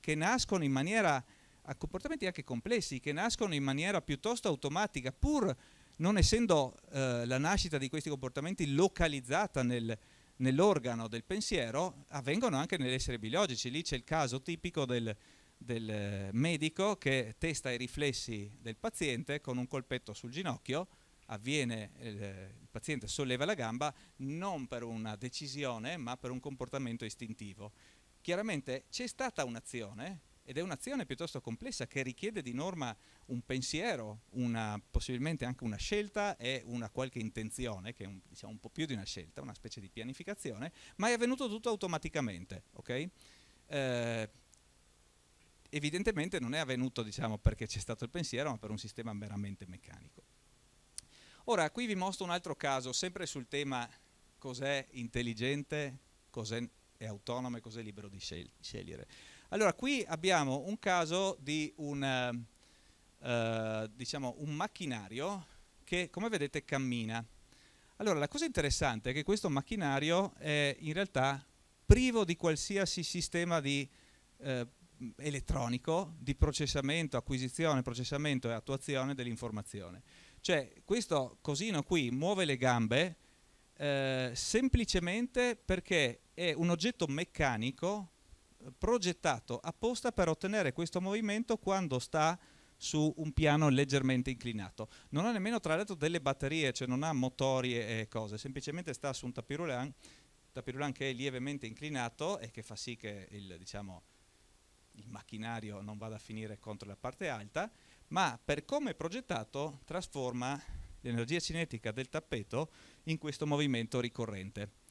che nascono in maniera a comportamenti anche complessi che nascono in maniera piuttosto automatica, pur non essendo eh, la nascita di questi comportamenti localizzata nel, nell'organo del pensiero, avvengono anche nell'essere biologici. Lì c'è il caso tipico del, del medico che testa i riflessi del paziente con un colpetto sul ginocchio, avviene, il, eh, il paziente solleva la gamba non per una decisione ma per un comportamento istintivo. Chiaramente c'è stata un'azione ed è un'azione piuttosto complessa che richiede di norma un pensiero, una, possibilmente anche una scelta e una qualche intenzione, che è un, diciamo, un po' più di una scelta, una specie di pianificazione, ma è avvenuto tutto automaticamente, ok? Eh, evidentemente non è avvenuto diciamo, perché c'è stato il pensiero, ma per un sistema meramente meccanico. Ora, qui vi mostro un altro caso, sempre sul tema cos'è intelligente, cos'è autonomo e cos'è libero di scegliere. Allora, qui abbiamo un caso di un, eh, eh, diciamo, un macchinario che, come vedete, cammina. Allora, la cosa interessante è che questo macchinario è in realtà privo di qualsiasi sistema di, eh, elettronico di processamento, acquisizione, processamento e attuazione dell'informazione. Cioè, questo cosino qui muove le gambe eh, semplicemente perché è un oggetto meccanico progettato apposta per ottenere questo movimento quando sta su un piano leggermente inclinato. Non ha nemmeno tra l'altro delle batterie, cioè non ha motori e cose, semplicemente sta su un tapirulan, tapirulan che è lievemente inclinato e che fa sì che il, diciamo, il macchinario non vada a finire contro la parte alta, ma per come è progettato trasforma l'energia cinetica del tappeto in questo movimento ricorrente.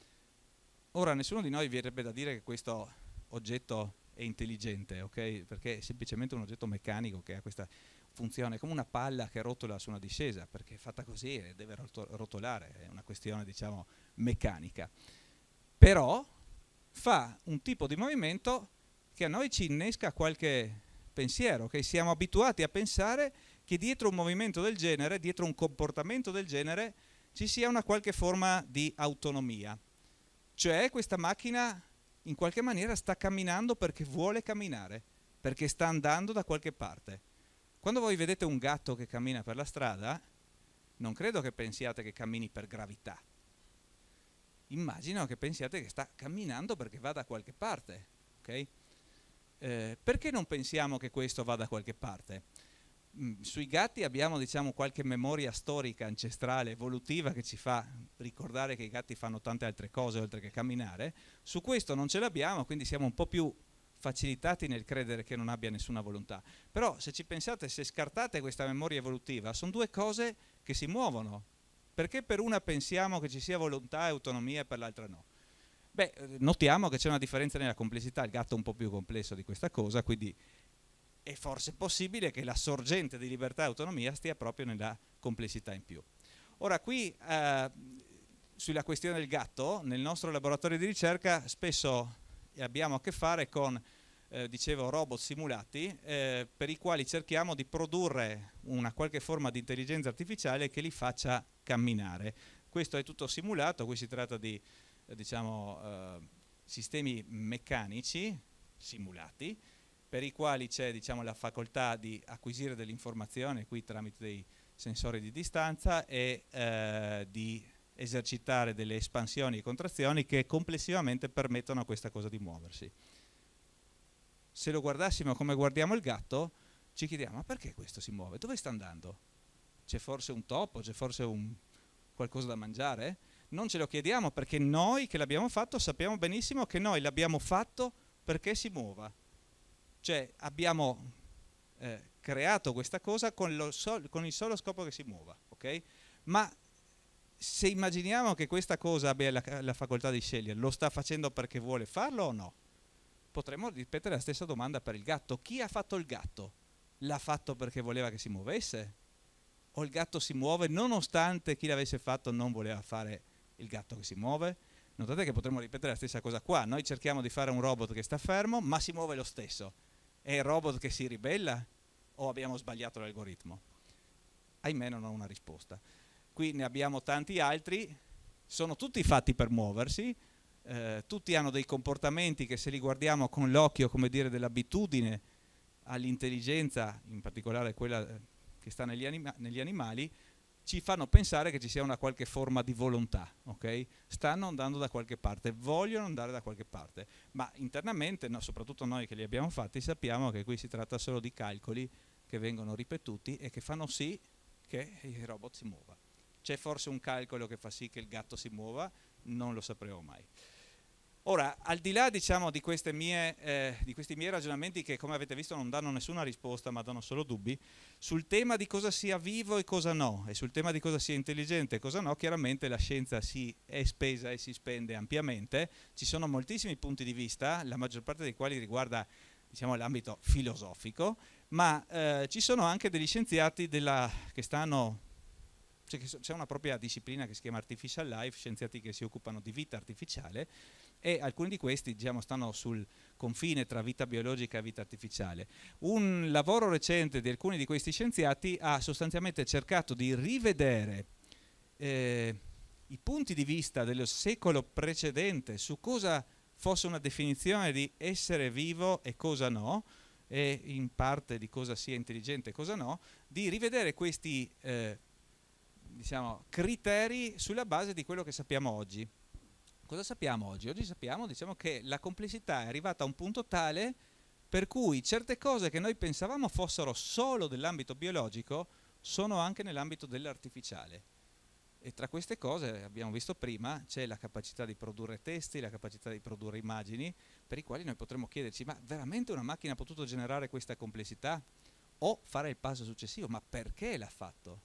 Ora nessuno di noi verrebbe da dire che questo oggetto è intelligente, okay? perché è semplicemente un oggetto meccanico che ha questa funzione, come una palla che rotola su una discesa, perché è fatta così e deve rotolare, è una questione diciamo meccanica. Però fa un tipo di movimento che a noi ci innesca qualche pensiero, che siamo abituati a pensare che dietro un movimento del genere, dietro un comportamento del genere, ci sia una qualche forma di autonomia. Cioè questa macchina in qualche maniera sta camminando perché vuole camminare, perché sta andando da qualche parte. Quando voi vedete un gatto che cammina per la strada, non credo che pensiate che cammini per gravità. Immagino che pensiate che sta camminando perché va da qualche parte. Okay? Eh, perché non pensiamo che questo vada da qualche parte? Mm, sui gatti abbiamo diciamo, qualche memoria storica, ancestrale, evolutiva che ci fa ricordare che i gatti fanno tante altre cose oltre che camminare, su questo non ce l'abbiamo, quindi siamo un po' più facilitati nel credere che non abbia nessuna volontà. Però se ci pensate, se scartate questa memoria evolutiva, sono due cose che si muovono. Perché per una pensiamo che ci sia volontà e autonomia e per l'altra no? Beh, eh, notiamo che c'è una differenza nella complessità, il gatto è un po' più complesso di questa cosa, quindi è forse possibile che la sorgente di libertà e autonomia stia proprio nella complessità in più. Ora qui eh, sulla questione del gatto, nel nostro laboratorio di ricerca spesso abbiamo a che fare con, eh, dicevo, robot simulati eh, per i quali cerchiamo di produrre una qualche forma di intelligenza artificiale che li faccia camminare. Questo è tutto simulato, qui si tratta di eh, diciamo, eh, sistemi meccanici simulati per i quali c'è diciamo, la facoltà di acquisire dell'informazione qui tramite dei sensori di distanza e eh, di esercitare delle espansioni e contrazioni che complessivamente permettono a questa cosa di muoversi. Se lo guardassimo come guardiamo il gatto, ci chiediamo ma perché questo si muove? Dove sta andando? C'è forse un topo? C'è forse un qualcosa da mangiare? Non ce lo chiediamo perché noi che l'abbiamo fatto sappiamo benissimo che noi l'abbiamo fatto perché si muova. Cioè abbiamo eh, creato questa cosa con, sol con il solo scopo che si muova, ok? Ma se immaginiamo che questa cosa abbia la, la, facoltà di scegliere, lo sta facendo perché vuole farlo o no? Potremmo ripetere la stessa domanda per il gatto. Chi ha fatto il gatto? L'ha fatto perché voleva che si muovesse? O il gatto si muove nonostante chi l'avesse fatto non voleva fare il gatto che si muove? Notate che potremmo ripetere la stessa cosa qua. Noi cerchiamo di fare un robot che sta fermo, ma si muove lo stesso. È il robot che si ribella o abbiamo sbagliato l'algoritmo? Ahimè non ho una risposta. Qui ne abbiamo tanti altri, sono tutti fatti per muoversi, eh, tutti hanno dei comportamenti che se li guardiamo con l'occhio, come dire, dell'abitudine all'intelligenza, in particolare quella eh, che sta negli, anima negli animali, ci fanno pensare che ci sia una qualche forma di volontà, ok? stanno andando da qualche parte, vogliono andare da qualche parte, ma internamente, no, soprattutto noi che li abbiamo fatti, sappiamo che qui si tratta solo di calcoli che vengono ripetuti e che fanno sì che il robot si muova. C'è forse un calcolo che fa sì che il gatto si muova? Non lo sapremo mai. Ora, al di là diciamo, di, mie, eh, di, questi miei ragionamenti che come avete visto non danno nessuna risposta ma danno solo dubbi, sul tema di cosa sia vivo e cosa no e sul tema di cosa sia intelligente e cosa no, chiaramente la scienza si è spesa e si spende ampiamente, ci sono moltissimi punti di vista, la maggior parte dei quali riguarda diciamo, l'ambito filosofico, ma eh, ci sono anche degli scienziati della, che stanno cioè, c'è una propria disciplina che si chiama Artificial Life, scienziati che si occupano di vita artificiale e alcuni di questi diciamo, stanno sul confine tra vita biologica e vita artificiale. Un lavoro recente di alcuni di questi scienziati ha sostanzialmente cercato di rivedere eh, i punti di vista dello secolo precedente su cosa fosse una definizione di essere vivo e cosa no, e in parte di cosa sia intelligente e cosa no, di rivedere questi eh, diciamo, criteri sulla base di quello che sappiamo oggi cosa sappiamo oggi? Oggi sappiamo diciamo, che la complessità è arrivata a un punto tale per cui certe cose che noi pensavamo fossero solo dell'ambito biologico sono anche nell'ambito dell'artificiale. E tra queste cose, abbiamo visto prima, c'è la capacità di produrre testi, la capacità di produrre immagini, per i quali noi potremmo chiederci, ma veramente una macchina ha potuto generare questa complessità? O fare il passo successivo, ma perché l'ha fatto?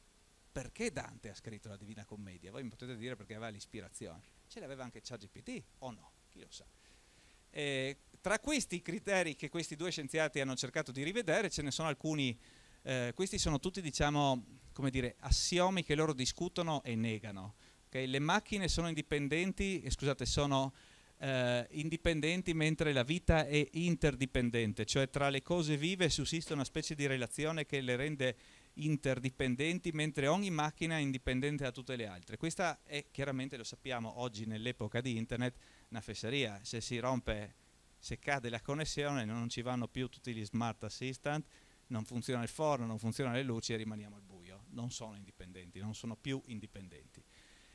Perché Dante ha scritto la Divina Commedia? Voi mi potete dire perché aveva l'ispirazione ce l'aveva anche ChatGPT o no? Chi lo sa. Eh, tra questi criteri che questi due scienziati hanno cercato di rivedere ce ne sono alcuni, eh, questi sono tutti diciamo, come dire, assiomi che loro discutono e negano. Okay? Le macchine sono indipendenti, eh, scusate, sono eh, indipendenti mentre la vita è interdipendente, cioè tra le cose vive sussiste una specie di relazione che le rende interdipendenti, mentre ogni macchina è indipendente da tutte le altre. Questa è chiaramente, lo sappiamo oggi nell'epoca di internet, una fesseria. Se si rompe, se cade la connessione, non ci vanno più tutti gli smart assistant, non funziona il forno, non funzionano le luci e rimaniamo al buio. Non sono indipendenti, non sono più indipendenti.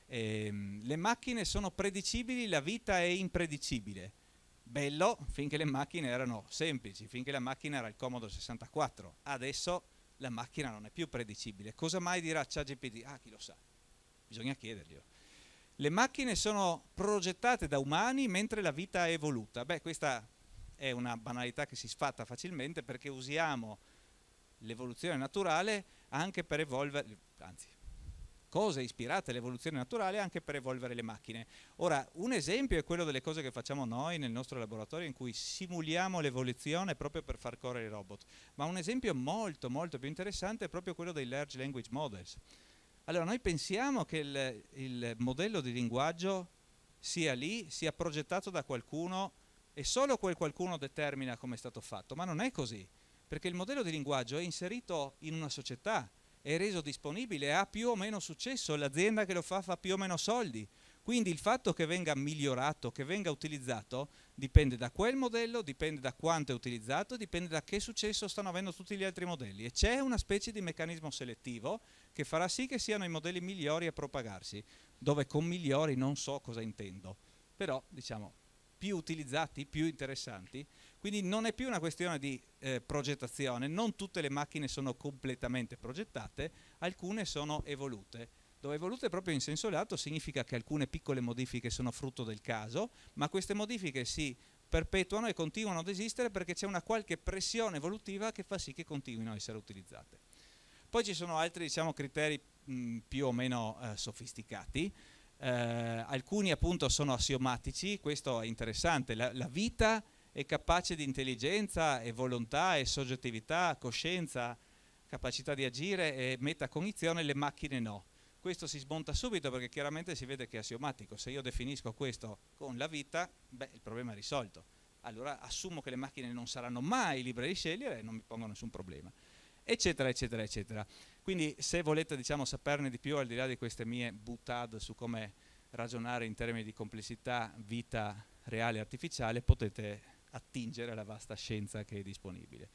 Ehm, le macchine sono predicibili, la vita è impredicibile. Bello finché le macchine erano semplici, finché la macchina era il Comodo 64. Adesso la macchina non è più predicibile. Cosa mai dirà ChatGPT? Ah, chi lo sa, bisogna chiederglielo. Le macchine sono progettate da umani mentre la vita è evoluta. Beh, questa è una banalità che si sfatta facilmente perché usiamo l'evoluzione naturale anche per evolvere, anzi cose ispirate all'evoluzione naturale anche per evolvere le macchine. Ora, un esempio è quello delle cose che facciamo noi nel nostro laboratorio in cui simuliamo l'evoluzione proprio per far correre i robot, ma un esempio molto molto più interessante è proprio quello dei large language models. Allora, noi pensiamo che il, il modello di linguaggio sia lì, sia progettato da qualcuno e solo quel qualcuno determina come è stato fatto, ma non è così, perché il modello di linguaggio è inserito in una società, è reso disponibile, ha più o meno successo, l'azienda che lo fa fa più o meno soldi. Quindi il fatto che venga migliorato, che venga utilizzato, dipende da quel modello, dipende da quanto è utilizzato, dipende da che successo stanno avendo tutti gli altri modelli. E c'è una specie di meccanismo selettivo che farà sì che siano i modelli migliori a propagarsi, dove con migliori non so cosa intendo, però diciamo più utilizzati, più interessanti. Quindi non è più una questione di eh, progettazione, non tutte le macchine sono completamente progettate, alcune sono evolute. Dove evolute proprio in senso lato significa che alcune piccole modifiche sono frutto del caso, ma queste modifiche si perpetuano e continuano ad esistere perché c'è una qualche pressione evolutiva che fa sì che continuino a essere utilizzate. Poi ci sono altri diciamo, criteri mh, più o meno eh, sofisticati, eh, alcuni appunto sono assiomatici, questo è interessante, la, la vita è capace di intelligenza e volontà e soggettività, coscienza, capacità di agire e metacognizione, le macchine no. Questo si smonta subito perché chiaramente si vede che è assiomatico. Se io definisco questo con la vita, beh, il problema è risolto. Allora assumo che le macchine non saranno mai libere di scegliere e non mi pongo nessun problema. Eccetera, eccetera, eccetera. Quindi se volete diciamo, saperne di più, al di là di queste mie buttad su come ragionare in termini di complessità, vita reale e artificiale, potete attingere alla vasta scienza che è disponibile.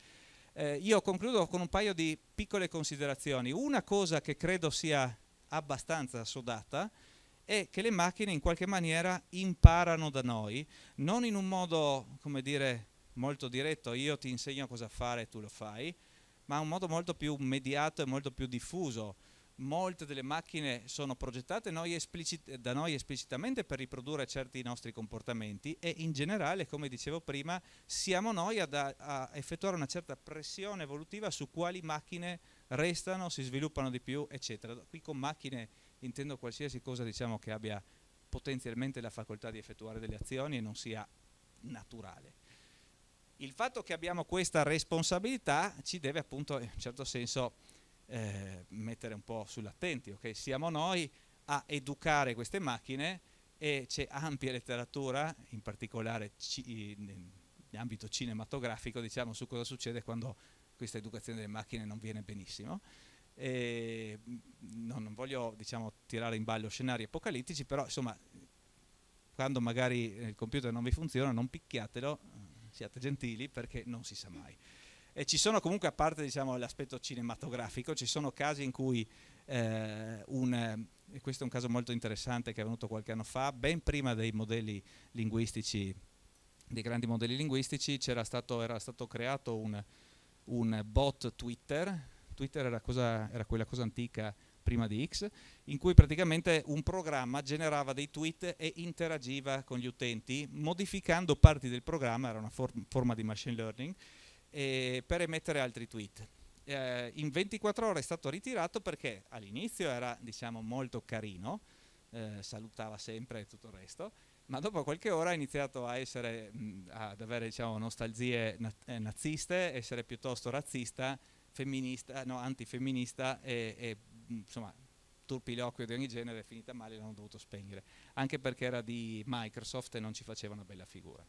Eh, io concludo con un paio di piccole considerazioni. Una cosa che credo sia abbastanza sodata è che le macchine in qualche maniera imparano da noi, non in un modo, come dire, molto diretto, io ti insegno cosa fare e tu lo fai, ma in un modo molto più mediato e molto più diffuso molte delle macchine sono progettate noi da noi esplicitamente per riprodurre certi nostri comportamenti e in generale, come dicevo prima, siamo noi ad a effettuare una certa pressione evolutiva su quali macchine restano, si sviluppano di più, eccetera. Qui con macchine intendo qualsiasi cosa diciamo, che abbia potenzialmente la facoltà di effettuare delle azioni e non sia naturale. Il fatto che abbiamo questa responsabilità ci deve appunto in un certo senso eh, mettere un po' sull'attenti, okay? siamo noi a educare queste macchine e c'è ampia letteratura, in particolare ci, in ambito cinematografico, diciamo su cosa succede quando questa educazione delle macchine non viene benissimo. E, mm, no, non voglio diciamo, tirare in ballo scenari apocalittici, però insomma, quando magari il computer non vi funziona, non picchiatelo, eh, siate gentili perché non si sa mai eh, ci sono comunque, a parte diciamo, l'aspetto cinematografico, ci sono casi in cui eh, un, e questo è un caso molto interessante che è venuto qualche anno fa, ben prima dei modelli linguistici, dei grandi modelli linguistici, stato, era stato creato un, un, bot Twitter, Twitter era, cosa, era quella cosa antica prima di X, in cui praticamente un programma generava dei tweet e interagiva con gli utenti modificando parti del programma, era una for forma di machine learning, eh, per emettere altri tweet. Eh, in 24 ore è stato ritirato perché all'inizio era diciamo, molto carino, eh, salutava sempre e tutto il resto, ma dopo qualche ora ha iniziato a essere, mh, ad avere diciamo, nostalgie na- eh, naziste, essere piuttosto razzista, femminista, no, antifemminista e, e mh, insomma turpiloquio di ogni genere, finita male l'hanno dovuto spegnere, anche perché era di Microsoft e non ci faceva una bella figura.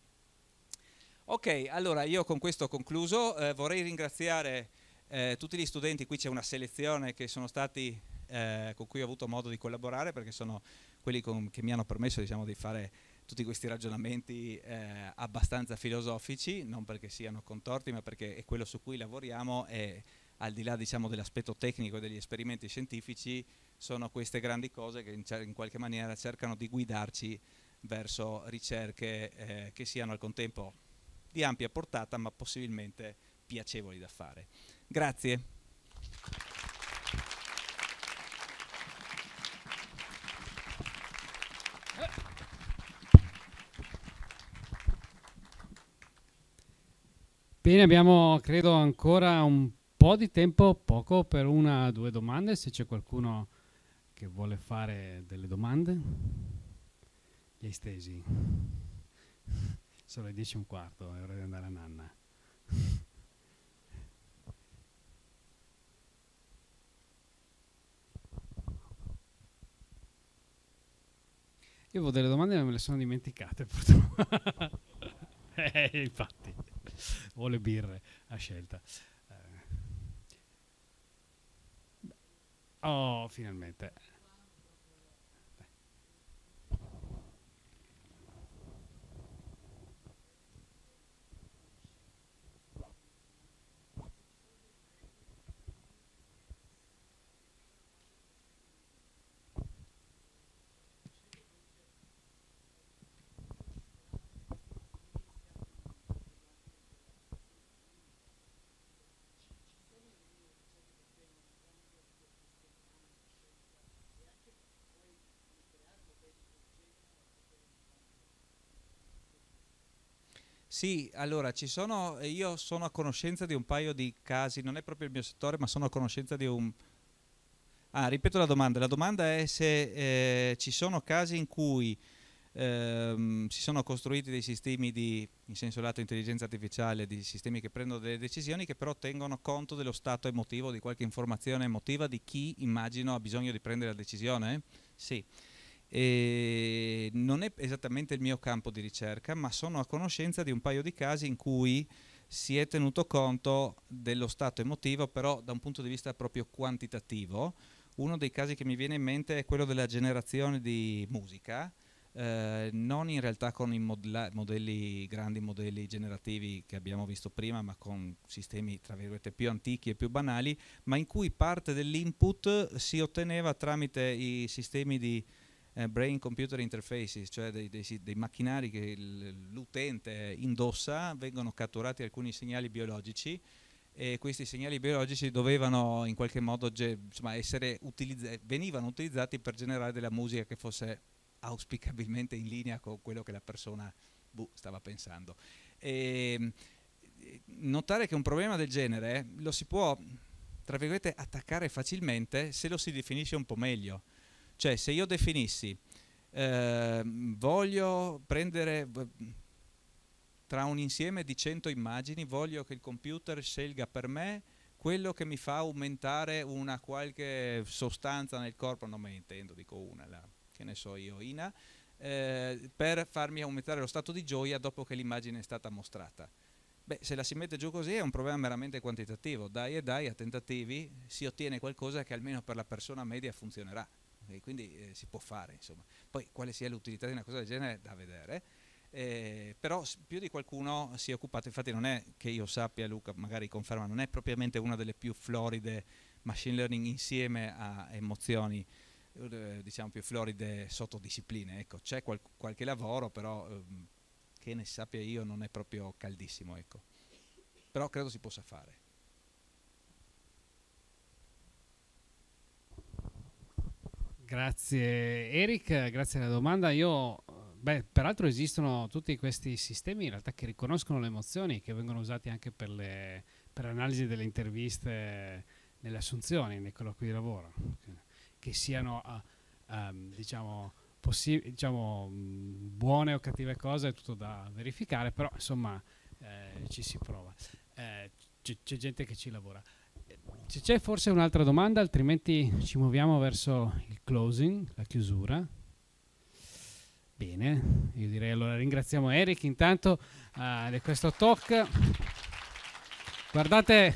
Ok, allora io con questo ho concluso, eh, vorrei ringraziare eh, tutti gli studenti, qui c'è una selezione che sono stati, eh, con cui ho avuto modo di collaborare perché sono quelli con, che mi hanno permesso diciamo, di fare tutti questi ragionamenti eh, abbastanza filosofici, non perché siano contorti ma perché è quello su cui lavoriamo e al di là diciamo, dell'aspetto tecnico e degli esperimenti scientifici sono queste grandi cose che in, in qualche maniera cercano di guidarci verso ricerche eh, che siano al contempo di ampia portata ma possibilmente piacevoli da fare. Grazie. Bene, abbiamo credo ancora un po' di tempo, poco per una o due domande, se c'è qualcuno che vuole fare delle domande. Gli estesi. Sono le 10 e un quarto, è ora di andare a nanna. Io avevo delle domande ma me le sono dimenticate purtroppo. eh, infatti, o le birre a scelta. Eh. Oh, finalmente. Sì, allora ci sono, eh, io sono a conoscenza di un paio di casi, non è proprio il mio settore, ma sono a conoscenza di un... Ah, ripeto la domanda, la domanda è se eh, ci sono casi in cui ehm, si sono costruiti dei sistemi di, in senso lato intelligenza artificiale, di sistemi che prendono delle decisioni che però tengono conto dello stato emotivo, di qualche informazione emotiva di chi immagino ha bisogno di prendere la decisione? Sì. E non è esattamente il mio campo di ricerca, ma sono a conoscenza di un paio di casi in cui si è tenuto conto dello stato emotivo, però da un punto di vista proprio quantitativo. Uno dei casi che mi viene in mente è quello della generazione di musica, eh, non in realtà con i modelli, grandi modelli generativi che abbiamo visto prima, ma con sistemi tra virgolette più antichi e più banali, ma in cui parte dell'input si otteneva tramite i sistemi di eh, brain computer interfaces, cioè dei, dei, dei macchinari che l'utente indossa, vengono catturati alcuni segnali biologici e questi segnali biologici dovevano in qualche modo insomma, essere utilizzati, venivano utilizzati per generare della musica che fosse auspicabilmente in linea con quello che la persona buh, stava pensando. E, ehm, notare che un problema del genere lo si può, tra virgolette, attaccare facilmente se lo si definisce un po' meglio. Cioè se io definissi eh, voglio prendere tra un insieme di 100 immagini, voglio che il computer scelga per me quello che mi fa aumentare una qualche sostanza nel corpo, non me ne intendo, dico una, la, che ne so io, Ina, eh, per farmi aumentare lo stato di gioia dopo che l'immagine è stata mostrata. Beh, se la si mette giù così è un problema meramente quantitativo, dai e dai a tentativi si ottiene qualcosa che almeno per la persona media funzionerà e quindi eh, si può fare. Insomma. Poi quale sia l'utilità di una cosa del genere è da vedere. Eh, però più di qualcuno si è occupato, infatti non è che io sappia, Luca magari conferma, non è propriamente una delle più floride machine learning insieme a emozioni eh, diciamo più floride sottodiscipline, ecco, c'è qual qualche lavoro però ehm, che ne sappia io non è proprio caldissimo, ecco. però credo si possa fare. Grazie Eric, grazie alla domanda. Io, beh, peraltro esistono tutti questi sistemi in realtà che riconoscono le emozioni, che vengono usati anche per, le, per l'analisi delle interviste nelle assunzioni, nei colloqui di lavoro, che siano uh, um, diciamo, possi- diciamo, mh, buone o cattive cose, è tutto da verificare, però insomma eh, ci si prova. Eh, c- c'è gente che ci lavora se c'è forse un'altra domanda, altrimenti ci muoviamo verso il closing, la chiusura. Bene, io direi allora ringraziamo Eric intanto uh, di questo talk. Guardate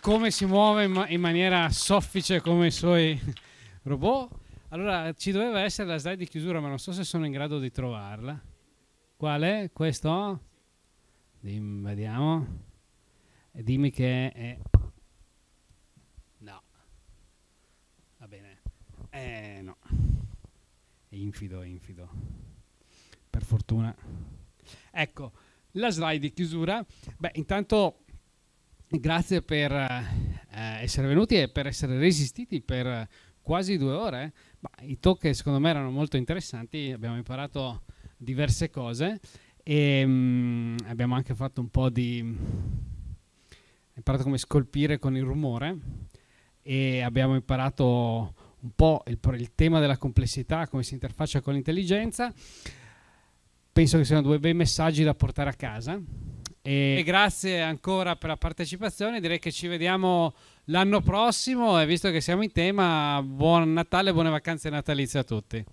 come si muove in, ma- in maniera soffice come i suoi robot. Allora ci doveva essere la slide di chiusura, ma non so se sono in grado di trovarla. Qual è? Questo? Dim- vediamo. E dimmi che è Eh no, è infido, è infido. Per fortuna. Ecco, la slide di chiusura. Beh, intanto grazie per eh, essere venuti e per essere resistiti per quasi due ore. Ma I talk secondo me erano molto interessanti, abbiamo imparato diverse cose e ehm, mh, abbiamo anche fatto un po' di... imparato come scolpire con il rumore e abbiamo imparato un po' il, il tema della complessità, come si interfaccia con l'intelligenza, penso che siano due bei messaggi da portare a casa. E, e grazie ancora per la partecipazione, direi che ci vediamo l'anno prossimo e visto che siamo in tema, buon Natale e buone vacanze natalizie a tutti.